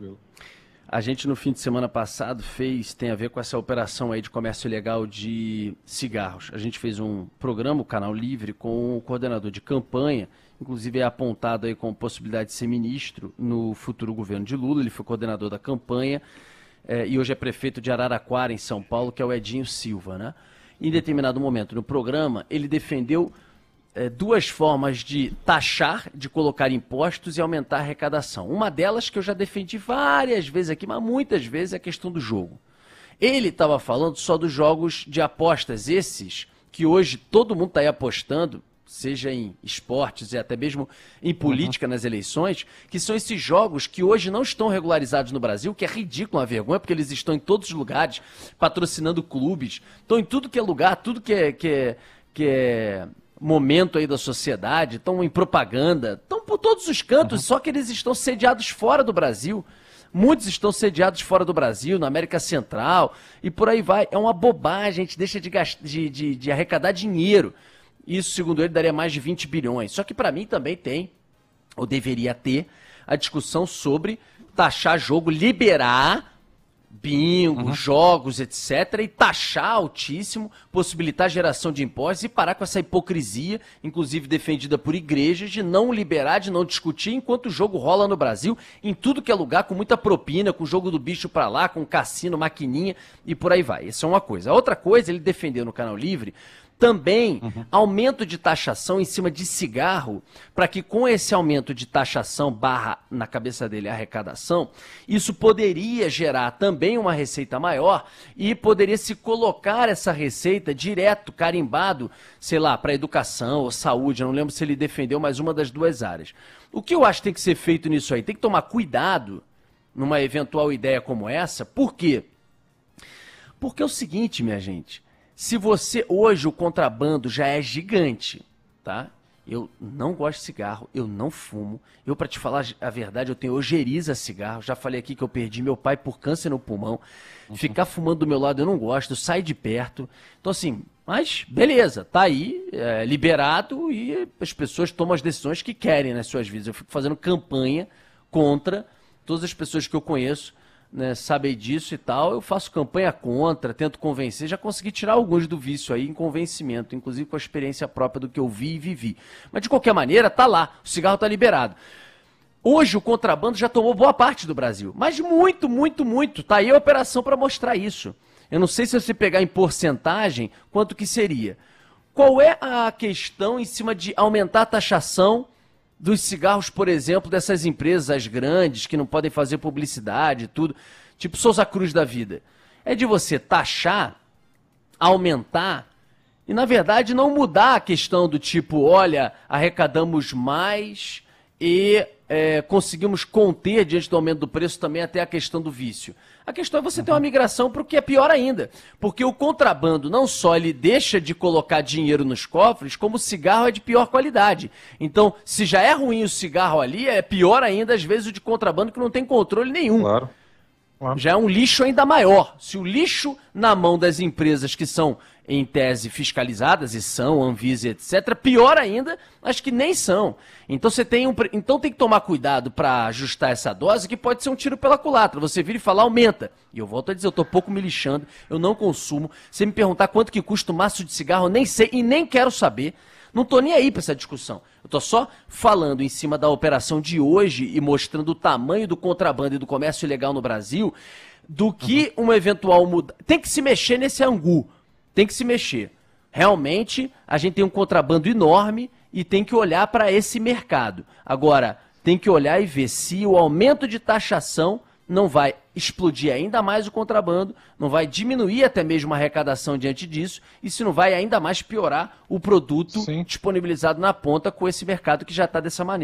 tranquilo. A gente no fim de semana passado fez, tem a ver com essa operação aí de comércio ilegal de cigarros. A gente fez um programa, o Canal Livre, com o coordenador de campanha, inclusive é apontado aí com possibilidade de ser ministro no futuro governo de Lula, ele foi coordenador da campanha é, e hoje é prefeito de Araraquara, em São Paulo, que é o Edinho Silva, né? Em determinado momento no programa, ele defendeu é, duas formas de taxar, de colocar impostos e aumentar a arrecadação. Uma delas que eu já defendi várias vezes aqui, mas muitas vezes é a questão do jogo. Ele estava falando só dos jogos de apostas, esses que hoje todo mundo está aí apostando, seja em esportes e até mesmo em política uhum. nas eleições, que são esses jogos que hoje não estão regularizados no Brasil, que é ridículo, uma vergonha, porque eles estão em todos os lugares, patrocinando clubes, estão em tudo que é lugar, tudo que é, que é, que é momento aí da sociedade, estão em propaganda, estão por todos os cantos, uhum. só que eles estão sediados fora do Brasil. Muitos estão sediados fora do Brasil, na América Central, e por aí vai. É uma bobagem, a gente deixa de, de, de, de arrecadar dinheiro. Isso, segundo ele, daria mais de 20 bilhões. Só que para mim também tem, ou deveria ter, a discussão sobre taxar jogo, liberar bingo, uhum. jogos, etc., e taxar altíssimo, possibilitar geração de impostos e parar com essa hipocrisia, inclusive defendida por igrejas, de não liberar, de não discutir, enquanto o jogo rola no Brasil, em tudo que é lugar, com muita propina, com o jogo do bicho pra lá, com cassino, maquininha e por aí vai. Isso é uma coisa. A outra coisa, ele defendeu no Canal Livre também uhum. aumento de taxação em cima de cigarro, para que com esse aumento de taxação barra na cabeça dele arrecadação, isso poderia gerar também uma receita maior e poderia se colocar essa receita direto, carimbado, sei lá, para educação ou saúde, eu não lembro se ele defendeu mais uma das duas áreas. O que eu acho que tem que ser feito nisso aí? Tem que tomar cuidado numa eventual ideia como essa. Por quê? Porque é o seguinte, minha gente. Se você hoje o contrabando já é gigante, tá? Eu não gosto de cigarro, eu não fumo. Eu, para te falar a verdade, eu tenho ojeriza cigarro. Já falei aqui que eu perdi meu pai por câncer no pulmão. Uhum. Ficar fumando do meu lado eu não gosto, sai de perto. Então, assim, mas beleza, tá aí, é, liberado e as pessoas tomam as decisões que querem nas suas vidas. Eu fico fazendo campanha contra todas as pessoas que eu conheço né, disso e tal, eu faço campanha contra, tento convencer, já consegui tirar alguns do vício aí em convencimento, inclusive com a experiência própria do que eu vi e vivi. Mas de qualquer maneira, tá lá, o cigarro tá liberado. Hoje o contrabando já tomou boa parte do Brasil, mas muito, muito, muito. Tá aí a operação para mostrar isso. Eu não sei se você pegar em porcentagem, quanto que seria. Qual é a questão em cima de aumentar a taxação dos cigarros, por exemplo, dessas empresas grandes que não podem fazer publicidade, e tudo, tipo Souza Cruz da vida. É de você taxar, aumentar e, na verdade, não mudar a questão do tipo, olha, arrecadamos mais e é, conseguimos conter, diante do aumento do preço, também até a questão do vício. A questão é você uhum. ter uma migração para o que é pior ainda, porque o contrabando não só ele deixa de colocar dinheiro nos cofres, como o cigarro é de pior qualidade. Então, se já é ruim o cigarro ali, é pior ainda, às vezes, o de contrabando que não tem controle nenhum. Claro já é um lixo ainda maior. Se o lixo na mão das empresas que são, em tese, fiscalizadas, e são, Anvisa, etc., pior ainda, as que nem são. Então você tem um, Então tem que tomar cuidado para ajustar essa dose, que pode ser um tiro pela culatra. Você vira e fala, aumenta. E eu volto a dizer, eu estou pouco me lixando, eu não consumo. Se me perguntar quanto que custa o um maço de cigarro, eu nem sei e nem quero saber. Não tô nem aí para essa discussão. Eu tô só falando em cima da operação de hoje e mostrando o tamanho do contrabando e do comércio ilegal no Brasil do que uhum. uma eventual mudança. Tem que se mexer nesse angu. Tem que se mexer. Realmente, a gente tem um contrabando enorme e tem que olhar para esse mercado. Agora, tem que olhar e ver se o aumento de taxação não vai explodir ainda mais o contrabando, não vai diminuir até mesmo a arrecadação diante disso, e se não vai ainda mais piorar o produto Sim. disponibilizado na ponta com esse mercado que já está dessa maneira.